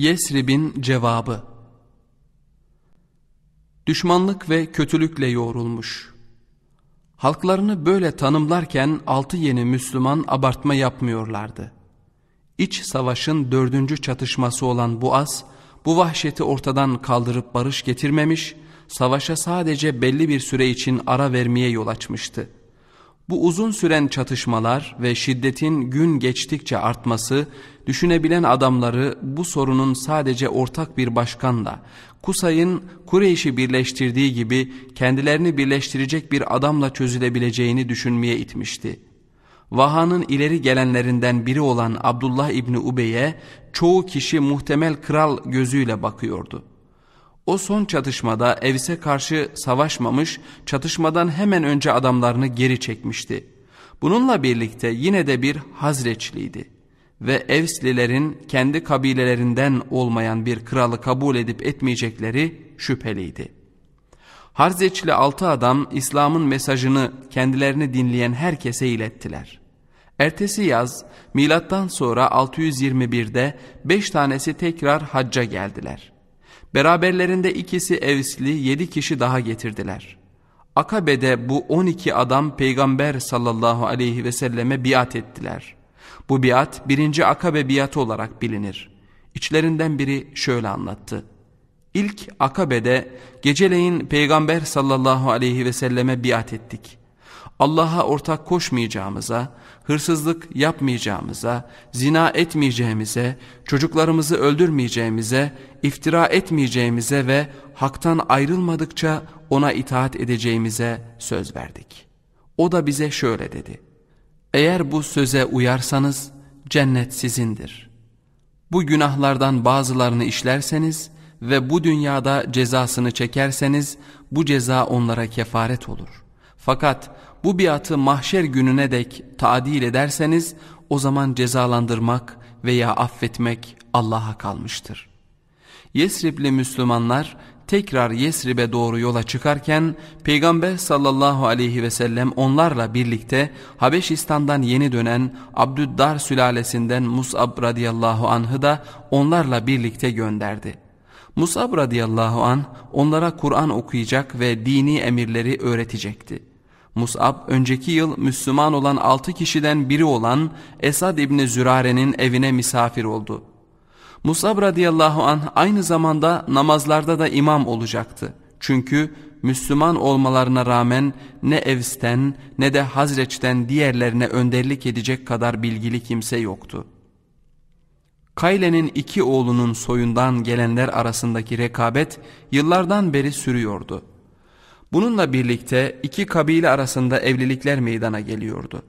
Yesrib'in cevabı Düşmanlık ve kötülükle yoğrulmuş. Halklarını böyle tanımlarken altı yeni Müslüman abartma yapmıyorlardı. İç savaşın dördüncü çatışması olan bu az, bu vahşeti ortadan kaldırıp barış getirmemiş, savaşa sadece belli bir süre için ara vermeye yol açmıştı.'' Bu uzun süren çatışmalar ve şiddetin gün geçtikçe artması düşünebilen adamları bu sorunun sadece ortak bir başkanla, Kusay'ın Kureyş'i birleştirdiği gibi kendilerini birleştirecek bir adamla çözülebileceğini düşünmeye itmişti. Vaha'nın ileri gelenlerinden biri olan Abdullah İbni Ubey'e çoğu kişi muhtemel kral gözüyle bakıyordu. O son çatışmada Evs'e karşı savaşmamış, çatışmadan hemen önce adamlarını geri çekmişti. Bununla birlikte yine de bir Hazreçliydi ve Evslilerin kendi kabilelerinden olmayan bir kralı kabul edip etmeyecekleri şüpheliydi. Harzeçli altı adam İslam'ın mesajını kendilerini dinleyen herkese ilettiler. Ertesi yaz milattan sonra 621'de 5 tanesi tekrar hacca geldiler. Beraberlerinde ikisi evsli yedi kişi daha getirdiler. Akabe'de bu on iki adam peygamber sallallahu aleyhi ve selleme biat ettiler. Bu biat birinci Akabe biatı olarak bilinir. İçlerinden biri şöyle anlattı. İlk Akabe'de geceleyin peygamber sallallahu aleyhi ve selleme biat ettik. Allah'a ortak koşmayacağımıza, hırsızlık yapmayacağımıza, zina etmeyeceğimize, çocuklarımızı öldürmeyeceğimize, iftira etmeyeceğimize ve haktan ayrılmadıkça ona itaat edeceğimize söz verdik. O da bize şöyle dedi. Eğer bu söze uyarsanız cennet sizindir. Bu günahlardan bazılarını işlerseniz ve bu dünyada cezasını çekerseniz bu ceza onlara kefaret olur.'' Fakat bu biatı mahşer gününe dek tadil ederseniz o zaman cezalandırmak veya affetmek Allah'a kalmıştır. Yesribli Müslümanlar tekrar Yesrib'e doğru yola çıkarken Peygamber sallallahu aleyhi ve sellem onlarla birlikte Habeşistan'dan yeni dönen Abdüddar sülalesinden Mus'ab radıyallahu anh'ı da onlarla birlikte gönderdi. Mus'ab radıyallahu an onlara Kur'an okuyacak ve dini emirleri öğretecekti. Mus'ab önceki yıl Müslüman olan altı kişiden biri olan Esad İbni Zürare'nin evine misafir oldu. Mus'ab radıyallahu anh aynı zamanda namazlarda da imam olacaktı. Çünkü Müslüman olmalarına rağmen ne Evs'ten ne de Hazreç'ten diğerlerine önderlik edecek kadar bilgili kimse yoktu. Kayle'nin iki oğlunun soyundan gelenler arasındaki rekabet yıllardan beri sürüyordu. Bununla birlikte iki kabile arasında evlilikler meydana geliyordu.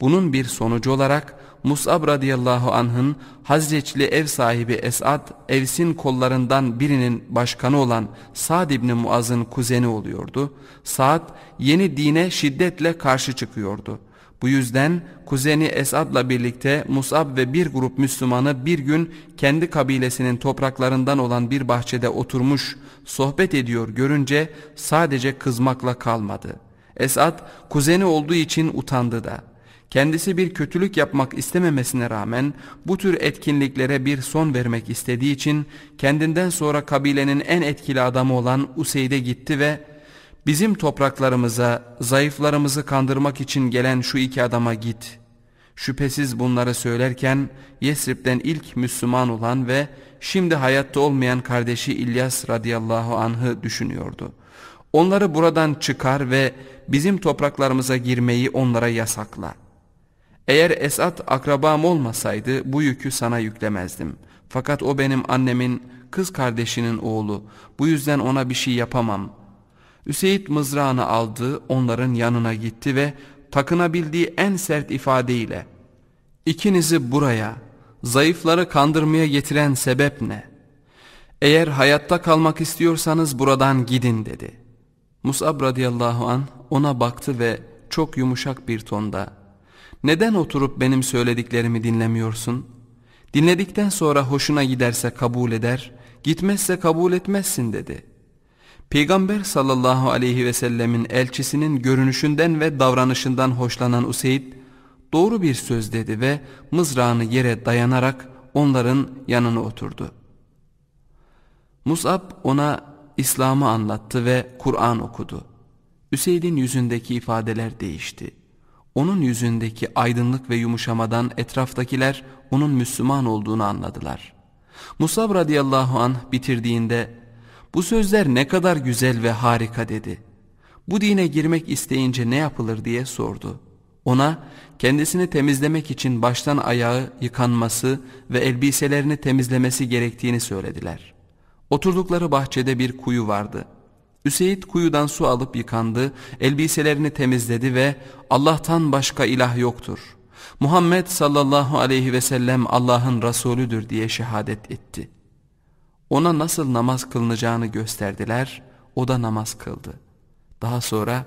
Bunun bir sonucu olarak Mus'ab radıyallahu anh'ın Hazreçli ev sahibi Esad, Evs'in kollarından birinin başkanı olan Sa'd ibn Muaz'ın kuzeni oluyordu. Sa'd yeni dine şiddetle karşı çıkıyordu. Bu yüzden kuzeni Esad'la birlikte Musab ve bir grup Müslümanı bir gün kendi kabilesinin topraklarından olan bir bahçede oturmuş, sohbet ediyor görünce sadece kızmakla kalmadı. Esad kuzeni olduğu için utandı da. Kendisi bir kötülük yapmak istememesine rağmen bu tür etkinliklere bir son vermek istediği için kendinden sonra kabilenin en etkili adamı olan Useyd'e gitti ve Bizim topraklarımıza zayıflarımızı kandırmak için gelen şu iki adama git. Şüphesiz bunları söylerken Yesrib'den ilk Müslüman olan ve şimdi hayatta olmayan kardeşi İlyas radıyallahu anh'ı düşünüyordu. Onları buradan çıkar ve bizim topraklarımıza girmeyi onlara yasakla. Eğer Esat akrabam olmasaydı bu yükü sana yüklemezdim. Fakat o benim annemin kız kardeşinin oğlu. Bu yüzden ona bir şey yapamam.'' Üseyd mızrağını aldı, onların yanına gitti ve takınabildiği en sert ifadeyle ''İkinizi buraya, zayıfları kandırmaya getiren sebep ne? Eğer hayatta kalmak istiyorsanız buradan gidin.'' dedi. Musab radıyallahu an ona baktı ve çok yumuşak bir tonda ''Neden oturup benim söylediklerimi dinlemiyorsun? Dinledikten sonra hoşuna giderse kabul eder, gitmezse kabul etmezsin.'' dedi.'' Peygamber sallallahu aleyhi ve sellemin elçisinin görünüşünden ve davranışından hoşlanan Useyd doğru bir söz dedi ve mızrağını yere dayanarak onların yanına oturdu. Mus'ab ona İslam'ı anlattı ve Kur'an okudu. Üseyd'in yüzündeki ifadeler değişti. Onun yüzündeki aydınlık ve yumuşamadan etraftakiler onun Müslüman olduğunu anladılar. Musab radıyallahu anh bitirdiğinde bu sözler ne kadar güzel ve harika dedi. Bu dine girmek isteyince ne yapılır diye sordu. Ona kendisini temizlemek için baştan ayağı yıkanması ve elbiselerini temizlemesi gerektiğini söylediler. Oturdukları bahçede bir kuyu vardı. Üseyd kuyudan su alıp yıkandı, elbiselerini temizledi ve Allah'tan başka ilah yoktur. Muhammed sallallahu aleyhi ve sellem Allah'ın Resulüdür diye şehadet etti.'' Ona nasıl namaz kılınacağını gösterdiler, o da namaz kıldı. Daha sonra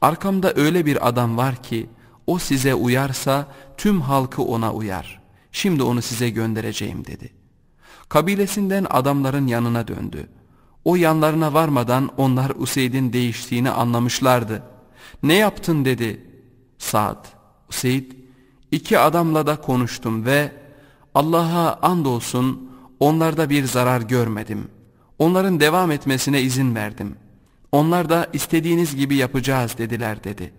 arkamda öyle bir adam var ki o size uyarsa tüm halkı ona uyar. Şimdi onu size göndereceğim dedi. Kabilesinden adamların yanına döndü. O yanlarına varmadan onlar Useyd'in değiştiğini anlamışlardı. Ne yaptın dedi. Saad, Useyd, iki adamla da konuştum ve Allah'a andolsun Onlarda bir zarar görmedim. Onların devam etmesine izin verdim. Onlar da istediğiniz gibi yapacağız dediler dedi.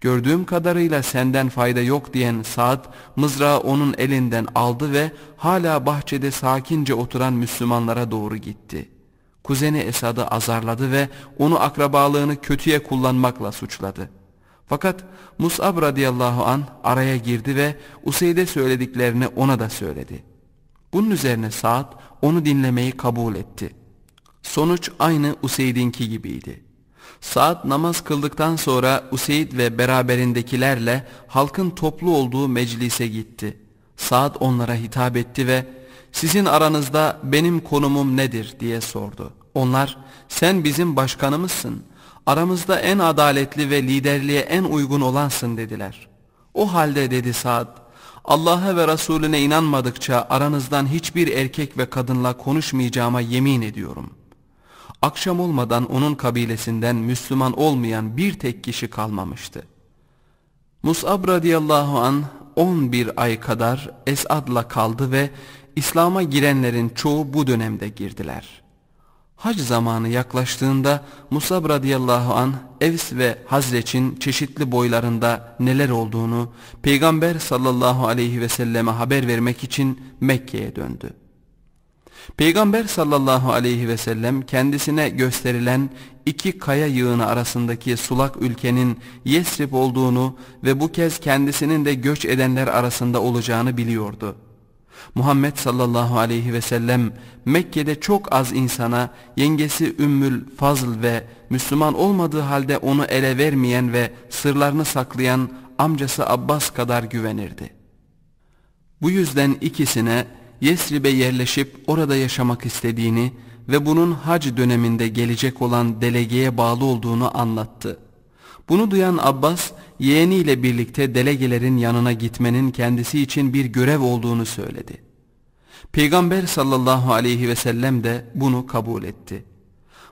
Gördüğüm kadarıyla senden fayda yok diyen Saad mızrağı onun elinden aldı ve hala bahçede sakince oturan Müslümanlara doğru gitti. Kuzeni Esad'ı azarladı ve onu akrabalığını kötüye kullanmakla suçladı. Fakat Mus'ab radıyallahu an araya girdi ve Useyd'e söylediklerini ona da söyledi.'' Bunun üzerine Saad onu dinlemeyi kabul etti. Sonuç aynı Useyd'inki gibiydi. Saad namaz kıldıktan sonra Useyd ve beraberindekilerle halkın toplu olduğu meclise gitti. Saad onlara hitap etti ve sizin aranızda benim konumum nedir diye sordu. Onlar sen bizim başkanımızsın, aramızda en adaletli ve liderliğe en uygun olansın dediler. O halde dedi Saad, Allah'a ve Resulüne inanmadıkça aranızdan hiçbir erkek ve kadınla konuşmayacağıma yemin ediyorum. Akşam olmadan onun kabilesinden Müslüman olmayan bir tek kişi kalmamıştı. Mus'ab radıyallahu an 11 ay kadar Esad'la kaldı ve İslam'a girenlerin çoğu bu dönemde girdiler.'' Hac zamanı yaklaştığında Musab radıyallahu an Evs ve Hazreç'in çeşitli boylarında neler olduğunu Peygamber sallallahu aleyhi ve selleme haber vermek için Mekke'ye döndü. Peygamber sallallahu aleyhi ve sellem kendisine gösterilen iki kaya yığını arasındaki sulak ülkenin Yesrib olduğunu ve bu kez kendisinin de göç edenler arasında olacağını biliyordu. Muhammed sallallahu aleyhi ve sellem Mekke'de çok az insana yengesi Ümmül Fazıl ve Müslüman olmadığı halde onu ele vermeyen ve sırlarını saklayan amcası Abbas kadar güvenirdi. Bu yüzden ikisine Yesrib'e yerleşip orada yaşamak istediğini ve bunun hac döneminde gelecek olan delegeye bağlı olduğunu anlattı. Bunu duyan Abbas yeğeniyle birlikte delegelerin yanına gitmenin kendisi için bir görev olduğunu söyledi. Peygamber sallallahu aleyhi ve sellem de bunu kabul etti.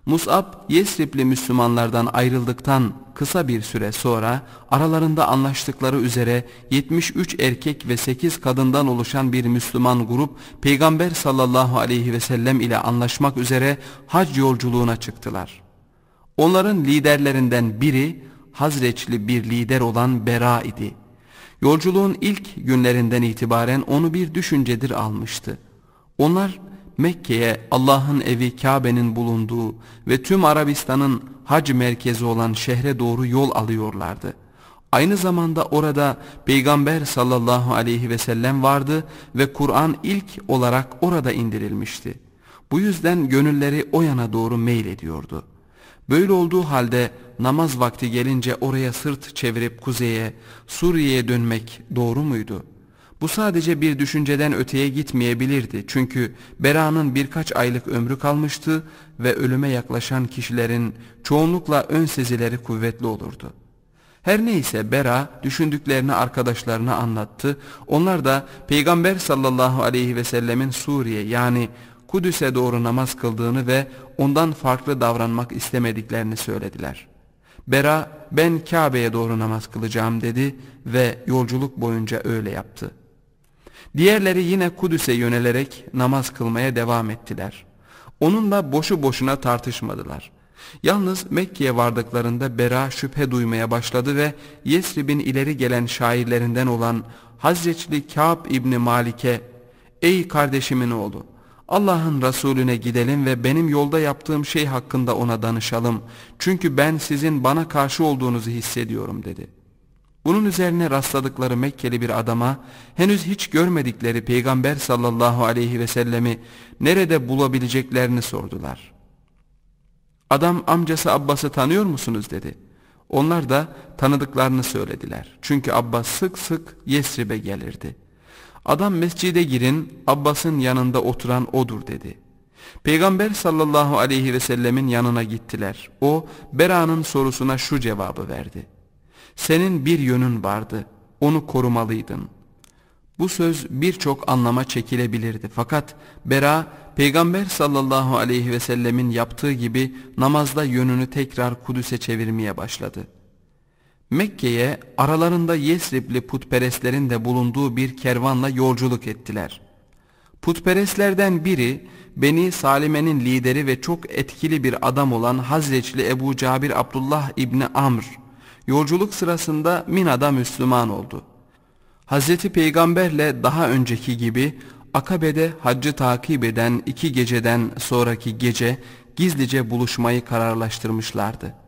Mus'ab Yesribli Müslümanlardan ayrıldıktan kısa bir süre sonra aralarında anlaştıkları üzere 73 erkek ve 8 kadından oluşan bir Müslüman grup Peygamber sallallahu aleyhi ve sellem ile anlaşmak üzere hac yolculuğuna çıktılar. Onların liderlerinden biri Hazreçli bir lider olan Bera idi. Yolculuğun ilk günlerinden itibaren onu bir düşüncedir almıştı. Onlar Mekke'ye Allah'ın evi Kabe'nin bulunduğu ve tüm Arabistan'ın hac merkezi olan şehre doğru yol alıyorlardı. Aynı zamanda orada Peygamber sallallahu aleyhi ve sellem vardı ve Kur'an ilk olarak orada indirilmişti. Bu yüzden gönülleri o yana doğru meylediyordu. Böyle olduğu halde namaz vakti gelince oraya sırt çevirip kuzeye, Suriye'ye dönmek doğru muydu? Bu sadece bir düşünceden öteye gitmeyebilirdi. Çünkü Bera'nın birkaç aylık ömrü kalmıştı ve ölüme yaklaşan kişilerin çoğunlukla ön sezileri kuvvetli olurdu. Her neyse Bera düşündüklerini arkadaşlarına anlattı. Onlar da Peygamber sallallahu aleyhi ve sellemin Suriye yani Kudüs'e doğru namaz kıldığını ve ondan farklı davranmak istemediklerini söylediler. Bera ben Kabe'ye doğru namaz kılacağım dedi ve yolculuk boyunca öyle yaptı. Diğerleri yine Kudüs'e yönelerek namaz kılmaya devam ettiler. Onunla boşu boşuna tartışmadılar. Yalnız Mekke'ye vardıklarında Bera şüphe duymaya başladı ve Yesrib'in ileri gelen şairlerinden olan Hazretli Kâb İbni Malik'e ''Ey kardeşimin oğlu, Allah'ın Resulüne gidelim ve benim yolda yaptığım şey hakkında ona danışalım. Çünkü ben sizin bana karşı olduğunuzu hissediyorum dedi. Bunun üzerine rastladıkları Mekkeli bir adama henüz hiç görmedikleri Peygamber sallallahu aleyhi ve sellemi nerede bulabileceklerini sordular. Adam amcası Abbas'ı tanıyor musunuz dedi. Onlar da tanıdıklarını söylediler. Çünkü Abbas sık sık Yesrib'e gelirdi.'' Adam mescide girin Abbas'ın yanında oturan odur dedi. Peygamber sallallahu aleyhi ve sellemin yanına gittiler. O Bera'nın sorusuna şu cevabı verdi. Senin bir yönün vardı, onu korumalıydın. Bu söz birçok anlama çekilebilirdi fakat Bera Peygamber sallallahu aleyhi ve sellemin yaptığı gibi namazda yönünü tekrar Kudüs'e çevirmeye başladı.'' Mekke'ye aralarında Yesribli putperestlerin de bulunduğu bir kervanla yolculuk ettiler. Putperestlerden biri Beni Salime'nin lideri ve çok etkili bir adam olan Hazreçli Ebu Cabir Abdullah İbni Amr yolculuk sırasında Mina'da Müslüman oldu. Hazreti Peygamberle daha önceki gibi Akabe'de haccı takip eden iki geceden sonraki gece gizlice buluşmayı kararlaştırmışlardı.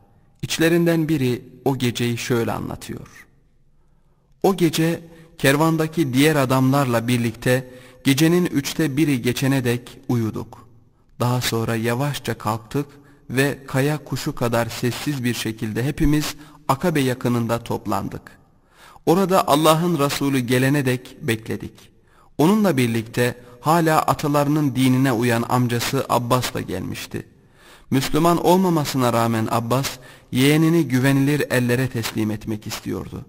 İçlerinden biri o geceyi şöyle anlatıyor. O gece kervandaki diğer adamlarla birlikte gecenin üçte biri geçene dek uyuduk. Daha sonra yavaşça kalktık ve kaya kuşu kadar sessiz bir şekilde hepimiz Akabe yakınında toplandık. Orada Allah'ın Resulü gelene dek bekledik. Onunla birlikte hala atalarının dinine uyan amcası Abbas da gelmişti. Müslüman olmamasına rağmen Abbas yeğenini güvenilir ellere teslim etmek istiyordu.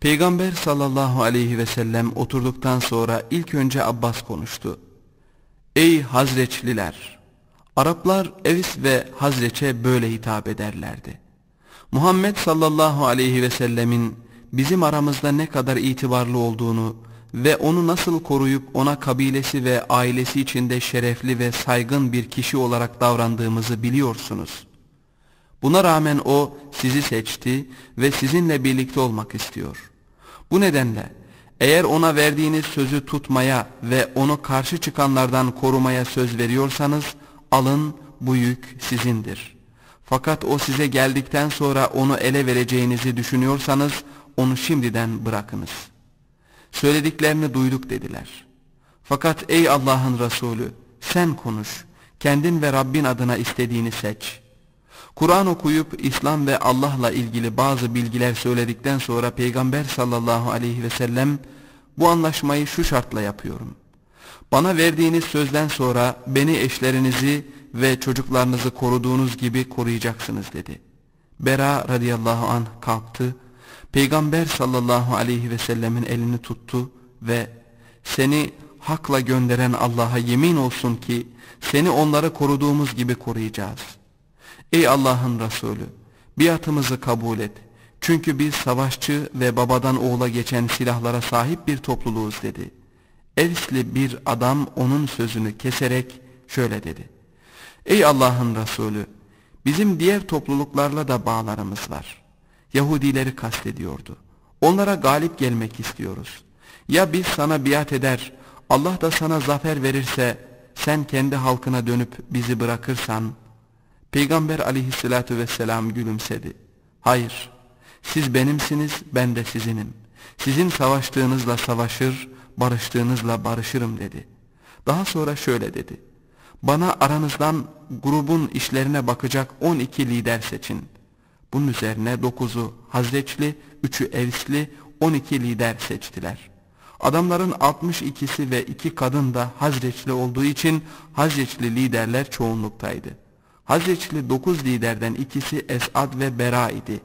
Peygamber sallallahu aleyhi ve sellem oturduktan sonra ilk önce Abbas konuştu. Ey Hazreçliler! Araplar Evis ve Hazreç'e böyle hitap ederlerdi. Muhammed sallallahu aleyhi ve sellemin bizim aramızda ne kadar itibarlı olduğunu ve onu nasıl koruyup ona kabilesi ve ailesi içinde şerefli ve saygın bir kişi olarak davrandığımızı biliyorsunuz.'' Buna rağmen o sizi seçti ve sizinle birlikte olmak istiyor. Bu nedenle eğer ona verdiğiniz sözü tutmaya ve onu karşı çıkanlardan korumaya söz veriyorsanız alın bu yük sizindir. Fakat o size geldikten sonra onu ele vereceğinizi düşünüyorsanız onu şimdiden bırakınız. Söylediklerini duyduk dediler. Fakat ey Allah'ın Resulü sen konuş, kendin ve Rabbin adına istediğini seç.'' Kur'an okuyup İslam ve Allah'la ilgili bazı bilgiler söyledikten sonra Peygamber sallallahu aleyhi ve sellem bu anlaşmayı şu şartla yapıyorum. Bana verdiğiniz sözden sonra beni eşlerinizi ve çocuklarınızı koruduğunuz gibi koruyacaksınız dedi. Bera radıyallahu anh kalktı. Peygamber sallallahu aleyhi ve sellemin elini tuttu ve seni hakla gönderen Allah'a yemin olsun ki seni onlara koruduğumuz gibi koruyacağız.'' Ey Allah'ın Resulü biatımızı kabul et. Çünkü biz savaşçı ve babadan oğula geçen silahlara sahip bir topluluğuz dedi. Evsli bir adam onun sözünü keserek şöyle dedi. Ey Allah'ın Resulü bizim diğer topluluklarla da bağlarımız var. Yahudileri kastediyordu. Onlara galip gelmek istiyoruz. Ya biz sana biat eder, Allah da sana zafer verirse sen kendi halkına dönüp bizi bırakırsan Peygamber aleyhissalatü vesselam gülümsedi. Hayır, siz benimsiniz, ben de sizinim. Sizin savaştığınızla savaşır, barıştığınızla barışırım dedi. Daha sonra şöyle dedi. Bana aranızdan grubun işlerine bakacak 12 lider seçin. Bunun üzerine 9'u Hazreçli, 3'ü Evsli, 12 lider seçtiler. Adamların 62'si ve 2 kadın da Hazreçli olduğu için Hazreçli liderler çoğunluktaydı. Hazreçli dokuz liderden ikisi Esad ve Bera idi.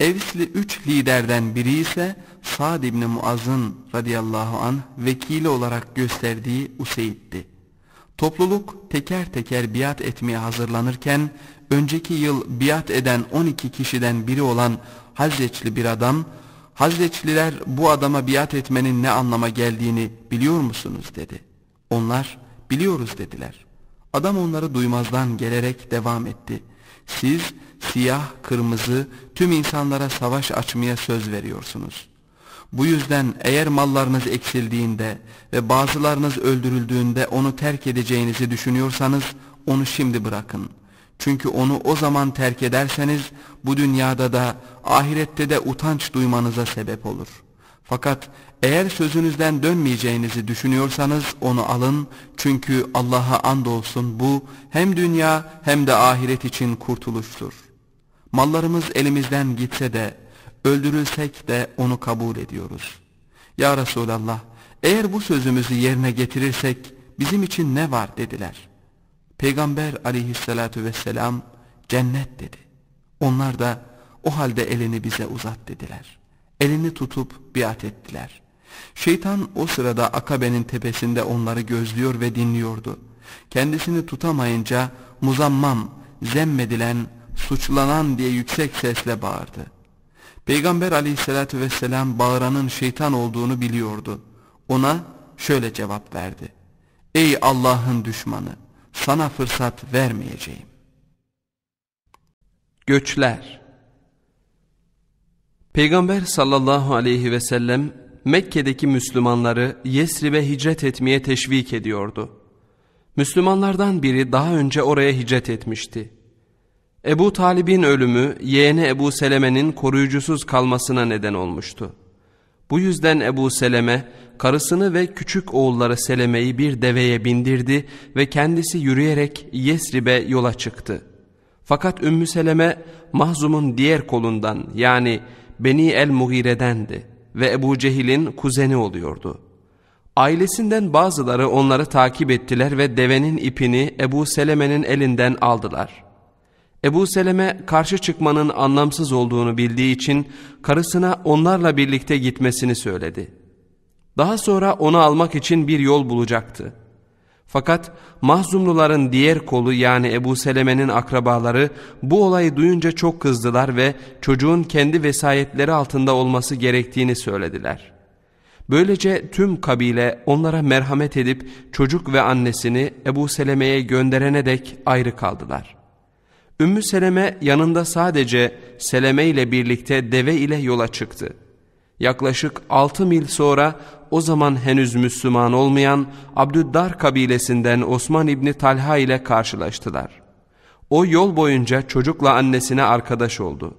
Evsli üç liderden biri ise Sa'd ibn Muaz'ın radıyallahu an vekili olarak gösterdiği Useyd'di. Topluluk teker teker biat etmeye hazırlanırken önceki yıl biat eden 12 kişiden biri olan Hazreçli bir adam Hazreçliler bu adama biat etmenin ne anlama geldiğini biliyor musunuz dedi. Onlar biliyoruz dediler. Adam onları duymazdan gelerek devam etti. Siz siyah, kırmızı tüm insanlara savaş açmaya söz veriyorsunuz. Bu yüzden eğer mallarınız eksildiğinde ve bazılarınız öldürüldüğünde onu terk edeceğinizi düşünüyorsanız onu şimdi bırakın. Çünkü onu o zaman terk ederseniz bu dünyada da ahirette de utanç duymanıza sebep olur.'' Fakat eğer sözünüzden dönmeyeceğinizi düşünüyorsanız onu alın. Çünkü Allah'a andolsun bu hem dünya hem de ahiret için kurtuluştur. Mallarımız elimizden gitse de öldürülsek de onu kabul ediyoruz. Ya Resulallah eğer bu sözümüzü yerine getirirsek bizim için ne var dediler. Peygamber aleyhissalatü vesselam cennet dedi. Onlar da o halde elini bize uzat dediler.'' elini tutup biat ettiler. Şeytan o sırada akabenin tepesinde onları gözlüyor ve dinliyordu. Kendisini tutamayınca muzammam, zemmedilen, suçlanan diye yüksek sesle bağırdı. Peygamber aleyhissalatü vesselam bağıranın şeytan olduğunu biliyordu. Ona şöyle cevap verdi. Ey Allah'ın düşmanı! Sana fırsat vermeyeceğim. Göçler Peygamber sallallahu aleyhi ve sellem Mekke'deki Müslümanları Yesrib'e hicret etmeye teşvik ediyordu. Müslümanlardan biri daha önce oraya hicret etmişti. Ebu Talib'in ölümü yeğeni Ebu Seleme'nin koruyucusuz kalmasına neden olmuştu. Bu yüzden Ebu Seleme karısını ve küçük oğulları Seleme'yi bir deveye bindirdi ve kendisi yürüyerek Yesrib'e yola çıktı. Fakat Ümmü Seleme Mahzum'un diğer kolundan yani Beni el-Muhire'dendi ve Ebu Cehil'in kuzeni oluyordu. Ailesinden bazıları onları takip ettiler ve devenin ipini Ebu Seleme'nin elinden aldılar. Ebu Seleme karşı çıkmanın anlamsız olduğunu bildiği için karısına onlarla birlikte gitmesini söyledi. Daha sonra onu almak için bir yol bulacaktı.'' Fakat Mahzumluların diğer kolu yani Ebu Seleme'nin akrabaları bu olayı duyunca çok kızdılar ve çocuğun kendi vesayetleri altında olması gerektiğini söylediler. Böylece tüm kabile onlara merhamet edip çocuk ve annesini Ebu Seleme'ye gönderene dek ayrı kaldılar. Ümmü Seleme yanında sadece Seleme ile birlikte deve ile yola çıktı. Yaklaşık 6 mil sonra o zaman henüz Müslüman olmayan Abdüddar kabilesinden Osman İbni Talha ile karşılaştılar. O yol boyunca çocukla annesine arkadaş oldu.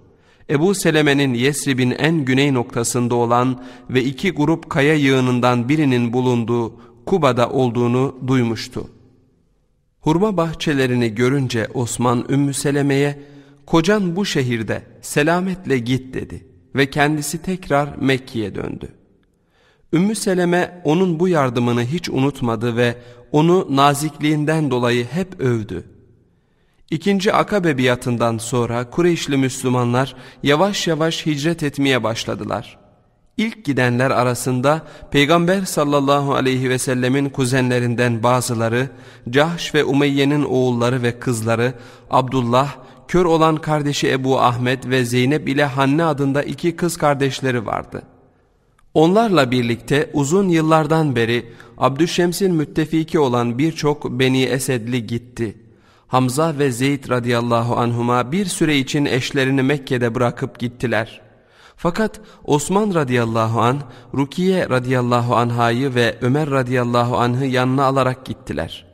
Ebu Seleme'nin Yesrib'in en güney noktasında olan ve iki grup kaya yığınından birinin bulunduğu Kuba'da olduğunu duymuştu. Hurma bahçelerini görünce Osman Ümmü Seleme'ye kocan bu şehirde selametle git dedi ve kendisi tekrar Mekke'ye döndü. Ümmü Seleme onun bu yardımını hiç unutmadı ve onu nazikliğinden dolayı hep övdü. İkinci Akabe biatından sonra Kureyşli Müslümanlar yavaş yavaş hicret etmeye başladılar. İlk gidenler arasında Peygamber sallallahu aleyhi ve sellemin kuzenlerinden bazıları, Cahş ve Umeyye'nin oğulları ve kızları, Abdullah, kör olan kardeşi Ebu Ahmet ve Zeynep ile Hanne adında iki kız kardeşleri vardı.'' Onlarla birlikte uzun yıllardan beri Abdüşşems'in müttefiki olan birçok Beni Esedli gitti. Hamza ve Zeyd radıyallahu anhuma bir süre için eşlerini Mekke'de bırakıp gittiler. Fakat Osman radıyallahu an, Rukiye radıyallahu anhayı ve Ömer radıyallahu anhı yanına alarak gittiler.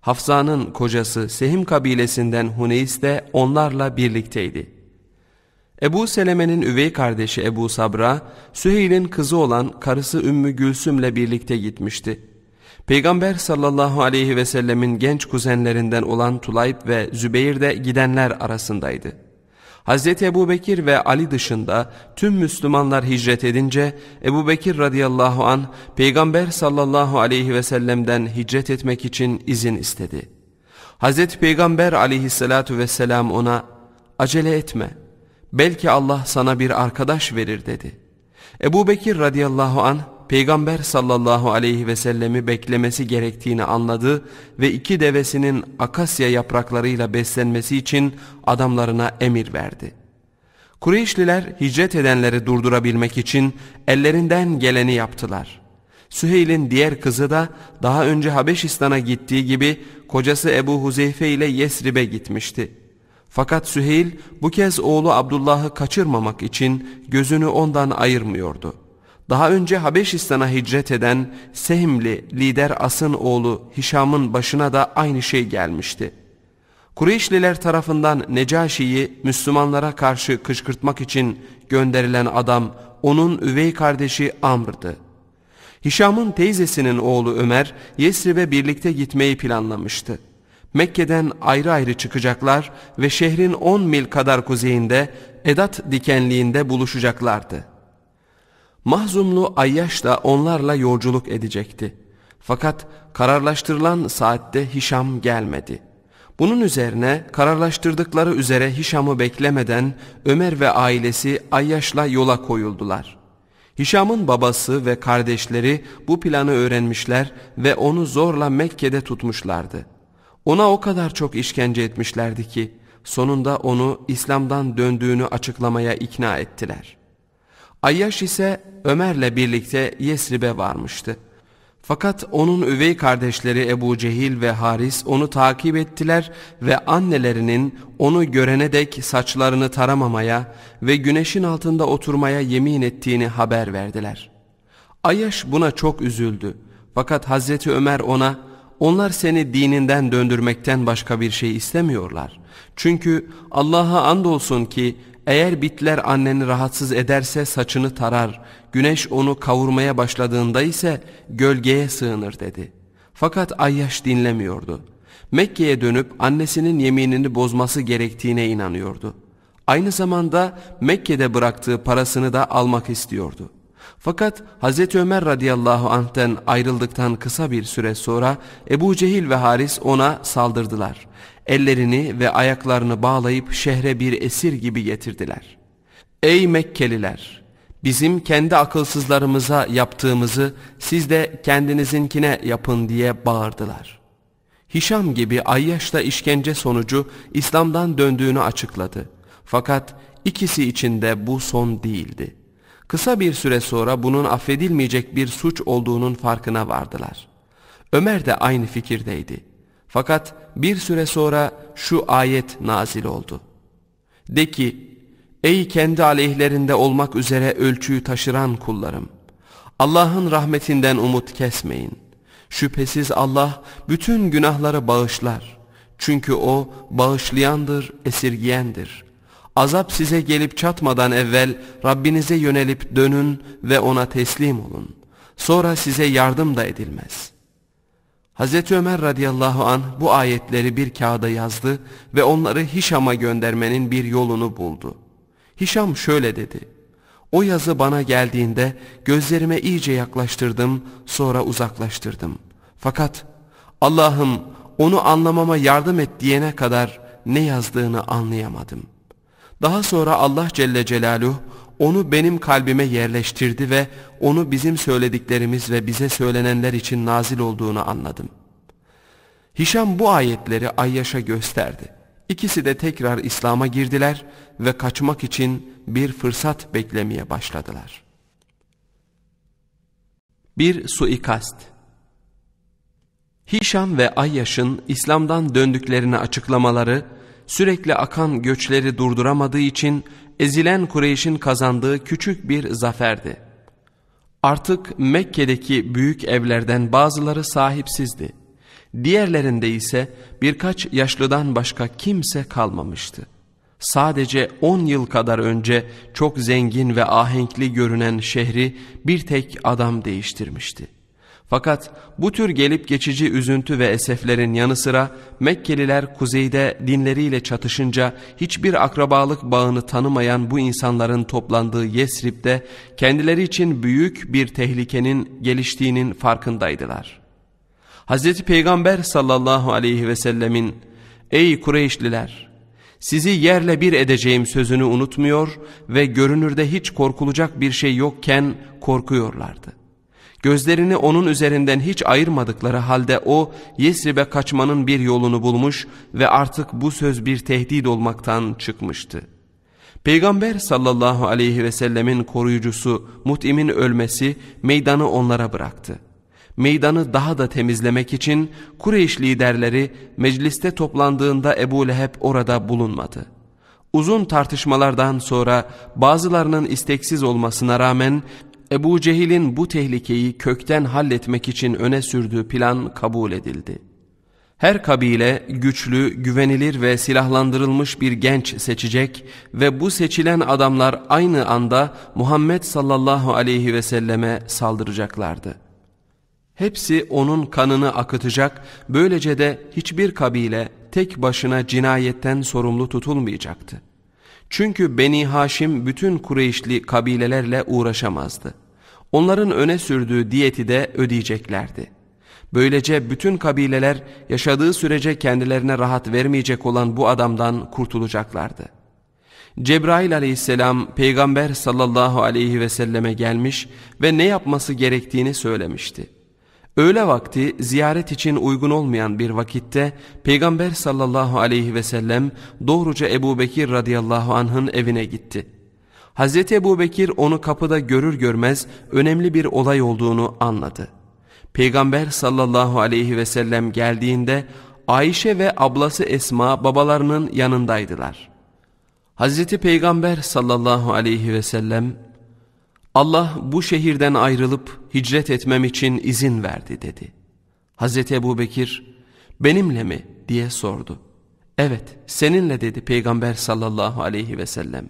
Hafsa'nın kocası Sehim kabilesinden Huneys de onlarla birlikteydi.'' Ebu Seleme'nin üvey kardeşi Ebu Sabra, Süheyl'in kızı olan karısı Ümmü Gülsüm'le birlikte gitmişti. Peygamber sallallahu aleyhi ve sellemin genç kuzenlerinden olan Tulayb ve Zübeyir de gidenler arasındaydı. Hazreti Ebu Bekir ve Ali dışında tüm Müslümanlar hicret edince Ebu Bekir radıyallahu an Peygamber sallallahu aleyhi ve sellem'den hicret etmek için izin istedi. Hz. Peygamber aleyhissalatu vesselam ona acele etme.'' belki Allah sana bir arkadaş verir dedi. Ebu Bekir radıyallahu an peygamber sallallahu aleyhi ve sellemi beklemesi gerektiğini anladı ve iki devesinin akasya yapraklarıyla beslenmesi için adamlarına emir verdi. Kureyşliler hicret edenleri durdurabilmek için ellerinden geleni yaptılar. Süheyl'in diğer kızı da daha önce Habeşistan'a gittiği gibi kocası Ebu Huzeyfe ile Yesrib'e gitmişti. Fakat Süheyl bu kez oğlu Abdullah'ı kaçırmamak için gözünü ondan ayırmıyordu. Daha önce Habeşistan'a hicret eden Sehimli lider As'ın oğlu Hişam'ın başına da aynı şey gelmişti. Kureyşliler tarafından Necaşi'yi Müslümanlara karşı kışkırtmak için gönderilen adam onun üvey kardeşi Amr'dı. Hişam'ın teyzesinin oğlu Ömer Yesrib'e birlikte gitmeyi planlamıştı. Mekke'den ayrı ayrı çıkacaklar ve şehrin 10 mil kadar kuzeyinde Edat dikenliğinde buluşacaklardı. Mahzumlu Ayyaş da onlarla yolculuk edecekti. Fakat kararlaştırılan saatte Hişam gelmedi. Bunun üzerine kararlaştırdıkları üzere Hişam'ı beklemeden Ömer ve ailesi Ayyaş'la yola koyuldular. Hişam'ın babası ve kardeşleri bu planı öğrenmişler ve onu zorla Mekke'de tutmuşlardı.'' Ona o kadar çok işkence etmişlerdi ki sonunda onu İslam'dan döndüğünü açıklamaya ikna ettiler. Ayyaş ise Ömer'le birlikte Yesrib'e varmıştı. Fakat onun üvey kardeşleri Ebu Cehil ve Haris onu takip ettiler ve annelerinin onu görene dek saçlarını taramamaya ve güneşin altında oturmaya yemin ettiğini haber verdiler. Ayyaş buna çok üzüldü. Fakat Hazreti Ömer ona onlar seni dininden döndürmekten başka bir şey istemiyorlar. Çünkü Allah'a andolsun ki eğer bitler anneni rahatsız ederse saçını tarar, güneş onu kavurmaya başladığında ise gölgeye sığınır dedi. Fakat Ayyaş dinlemiyordu. Mekke'ye dönüp annesinin yeminini bozması gerektiğine inanıyordu. Aynı zamanda Mekke'de bıraktığı parasını da almak istiyordu. Fakat Hz. Ömer radıyallahu anh'ten ayrıldıktan kısa bir süre sonra Ebu Cehil ve Haris ona saldırdılar. Ellerini ve ayaklarını bağlayıp şehre bir esir gibi getirdiler. Ey Mekkeliler! Bizim kendi akılsızlarımıza yaptığımızı siz de kendinizinkine yapın diye bağırdılar. Hişam gibi Ayyaş'ta işkence sonucu İslam'dan döndüğünü açıkladı. Fakat ikisi için de bu son değildi. Kısa bir süre sonra bunun affedilmeyecek bir suç olduğunun farkına vardılar. Ömer de aynı fikirdeydi. Fakat bir süre sonra şu ayet nazil oldu. De ki, ey kendi aleyhlerinde olmak üzere ölçüyü taşıran kullarım, Allah'ın rahmetinden umut kesmeyin. Şüphesiz Allah bütün günahları bağışlar. Çünkü O bağışlayandır, esirgiyendir.'' Azap size gelip çatmadan evvel Rabbinize yönelip dönün ve ona teslim olun. Sonra size yardım da edilmez. Hz. Ömer radıyallahu an bu ayetleri bir kağıda yazdı ve onları Hişam'a göndermenin bir yolunu buldu. Hişam şöyle dedi. O yazı bana geldiğinde gözlerime iyice yaklaştırdım sonra uzaklaştırdım. Fakat Allah'ım onu anlamama yardım et diyene kadar ne yazdığını anlayamadım.'' Daha sonra Allah Celle Celaluhu onu benim kalbime yerleştirdi ve onu bizim söylediklerimiz ve bize söylenenler için nazil olduğunu anladım. Hişam bu ayetleri Ayyaş'a gösterdi. İkisi de tekrar İslam'a girdiler ve kaçmak için bir fırsat beklemeye başladılar. Bir suikast Hişam ve Ayyaş'ın İslam'dan döndüklerini açıklamaları sürekli akan göçleri durduramadığı için ezilen Kureyş'in kazandığı küçük bir zaferdi. Artık Mekke'deki büyük evlerden bazıları sahipsizdi. Diğerlerinde ise birkaç yaşlıdan başka kimse kalmamıştı. Sadece 10 yıl kadar önce çok zengin ve ahenkli görünen şehri bir tek adam değiştirmişti. Fakat bu tür gelip geçici üzüntü ve eseflerin yanı sıra Mekkeliler kuzeyde dinleriyle çatışınca hiçbir akrabalık bağını tanımayan bu insanların toplandığı Yesrib'de kendileri için büyük bir tehlikenin geliştiğinin farkındaydılar. Hz. Peygamber sallallahu aleyhi ve sellemin ''Ey Kureyşliler!'' sizi yerle bir edeceğim sözünü unutmuyor ve görünürde hiç korkulacak bir şey yokken korkuyorlardı. Gözlerini onun üzerinden hiç ayırmadıkları halde o Yesrib'e kaçmanın bir yolunu bulmuş ve artık bu söz bir tehdit olmaktan çıkmıştı. Peygamber sallallahu aleyhi ve sellemin koruyucusu Mut'im'in ölmesi meydanı onlara bıraktı. Meydanı daha da temizlemek için Kureyş liderleri mecliste toplandığında Ebu Leheb orada bulunmadı.'' Uzun tartışmalardan sonra bazılarının isteksiz olmasına rağmen Ebu Cehil'in bu tehlikeyi kökten halletmek için öne sürdüğü plan kabul edildi. Her kabile güçlü, güvenilir ve silahlandırılmış bir genç seçecek ve bu seçilen adamlar aynı anda Muhammed sallallahu aleyhi ve selleme saldıracaklardı. Hepsi onun kanını akıtacak, böylece de hiçbir kabile tek başına cinayetten sorumlu tutulmayacaktı. Çünkü Beni Haşim bütün Kureyşli kabilelerle uğraşamazdı. Onların öne sürdüğü diyeti de ödeyeceklerdi. Böylece bütün kabileler yaşadığı sürece kendilerine rahat vermeyecek olan bu adamdan kurtulacaklardı. Cebrail aleyhisselam peygamber sallallahu aleyhi ve selleme gelmiş ve ne yapması gerektiğini söylemişti. Öğle vakti ziyaret için uygun olmayan bir vakitte Peygamber sallallahu aleyhi ve sellem doğruca Ebu Bekir radıyallahu anh'ın evine gitti. Hazreti Ebu Bekir onu kapıda görür görmez önemli bir olay olduğunu anladı. Peygamber sallallahu aleyhi ve sellem geldiğinde Ayşe ve ablası Esma babalarının yanındaydılar. Hazreti Peygamber sallallahu aleyhi ve sellem Allah bu şehirden ayrılıp hicret etmem için izin verdi dedi. Hazreti Ebu Bekir benimle mi diye sordu. Evet seninle dedi Peygamber sallallahu aleyhi ve sellem.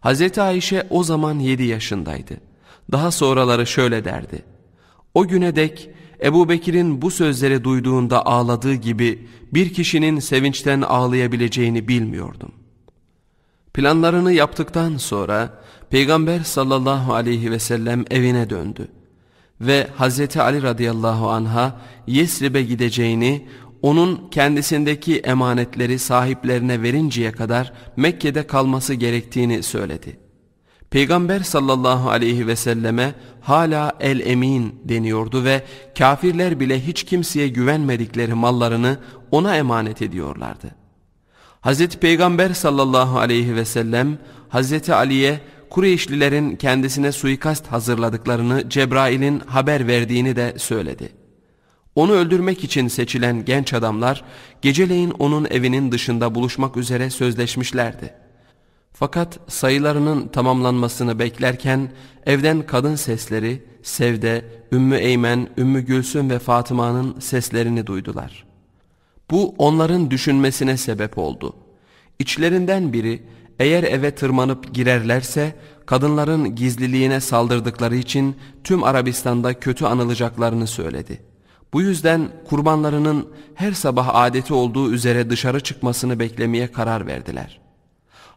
Hazreti Ayşe o zaman yedi yaşındaydı. Daha sonraları şöyle derdi. O güne dek Ebu Bekir'in bu sözleri duyduğunda ağladığı gibi bir kişinin sevinçten ağlayabileceğini bilmiyordum. Planlarını yaptıktan sonra Peygamber sallallahu aleyhi ve sellem evine döndü ve Hazreti Ali radıyallahu anha Yesrib'e gideceğini, onun kendisindeki emanetleri sahiplerine verinceye kadar Mekke'de kalması gerektiğini söyledi. Peygamber sallallahu aleyhi ve selleme hala el emin deniyordu ve kafirler bile hiç kimseye güvenmedikleri mallarını ona emanet ediyorlardı. Hazreti Peygamber sallallahu aleyhi ve sellem Hazreti Ali'ye Kureyşlilerin kendisine suikast hazırladıklarını Cebrail'in haber verdiğini de söyledi. Onu öldürmek için seçilen genç adamlar geceleyin onun evinin dışında buluşmak üzere sözleşmişlerdi. Fakat sayılarının tamamlanmasını beklerken evden kadın sesleri Sevde, Ümmü Eymen, Ümmü Gülsüm ve Fatıma'nın seslerini duydular. Bu onların düşünmesine sebep oldu. İçlerinden biri eğer eve tırmanıp girerlerse kadınların gizliliğine saldırdıkları için tüm Arabistan'da kötü anılacaklarını söyledi. Bu yüzden kurbanlarının her sabah adeti olduğu üzere dışarı çıkmasını beklemeye karar verdiler.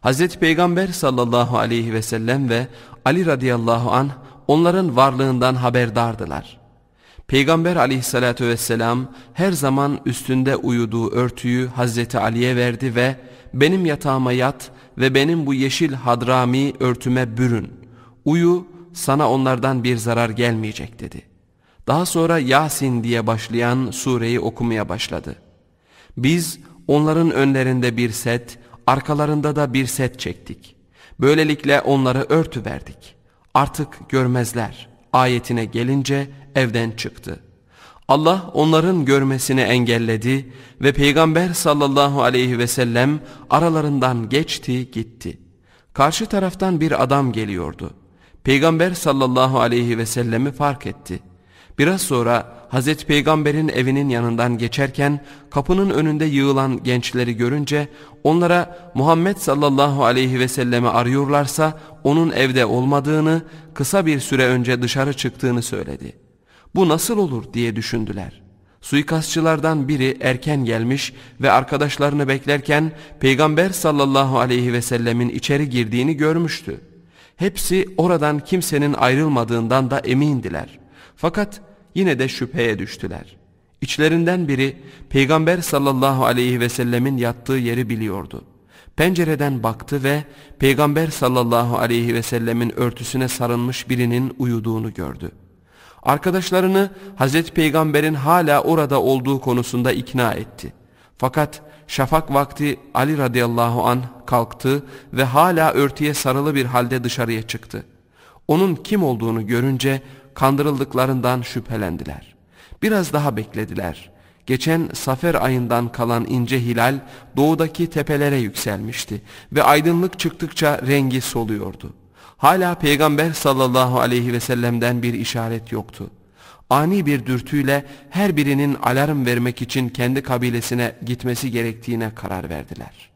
Hz. Peygamber sallallahu aleyhi ve sellem ve Ali radıyallahu anh onların varlığından haberdardılar. Peygamber aleyhissalatü vesselam her zaman üstünde uyuduğu örtüyü Hazreti Ali'ye verdi ve benim yatağıma yat ve benim bu yeşil hadrami örtüme bürün. Uyu sana onlardan bir zarar gelmeyecek dedi. Daha sonra Yasin diye başlayan sureyi okumaya başladı. Biz onların önlerinde bir set, arkalarında da bir set çektik. Böylelikle onları örtüverdik. Artık görmezler. Ayetine gelince evden çıktı.'' Allah onların görmesini engelledi ve Peygamber sallallahu aleyhi ve sellem aralarından geçti gitti. Karşı taraftan bir adam geliyordu. Peygamber sallallahu aleyhi ve sellemi fark etti. Biraz sonra Hazreti Peygamber'in evinin yanından geçerken kapının önünde yığılan gençleri görünce onlara Muhammed sallallahu aleyhi ve sellemi arıyorlarsa onun evde olmadığını kısa bir süre önce dışarı çıktığını söyledi. Bu nasıl olur diye düşündüler. Suikastçılardan biri erken gelmiş ve arkadaşlarını beklerken Peygamber sallallahu aleyhi ve sellemin içeri girdiğini görmüştü. Hepsi oradan kimsenin ayrılmadığından da emindiler. Fakat yine de şüpheye düştüler. İçlerinden biri Peygamber sallallahu aleyhi ve sellemin yattığı yeri biliyordu. Pencereden baktı ve Peygamber sallallahu aleyhi ve sellemin örtüsüne sarılmış birinin uyuduğunu gördü. Arkadaşlarını Hazreti Peygamber'in hala orada olduğu konusunda ikna etti. Fakat şafak vakti Ali radıyallahu an kalktı ve hala örtüye sarılı bir halde dışarıya çıktı. Onun kim olduğunu görünce kandırıldıklarından şüphelendiler. Biraz daha beklediler. Geçen safer ayından kalan ince hilal doğudaki tepelere yükselmişti ve aydınlık çıktıkça rengi soluyordu. Hala peygamber sallallahu aleyhi ve sellem'den bir işaret yoktu. Ani bir dürtüyle her birinin alarm vermek için kendi kabilesine gitmesi gerektiğine karar verdiler.''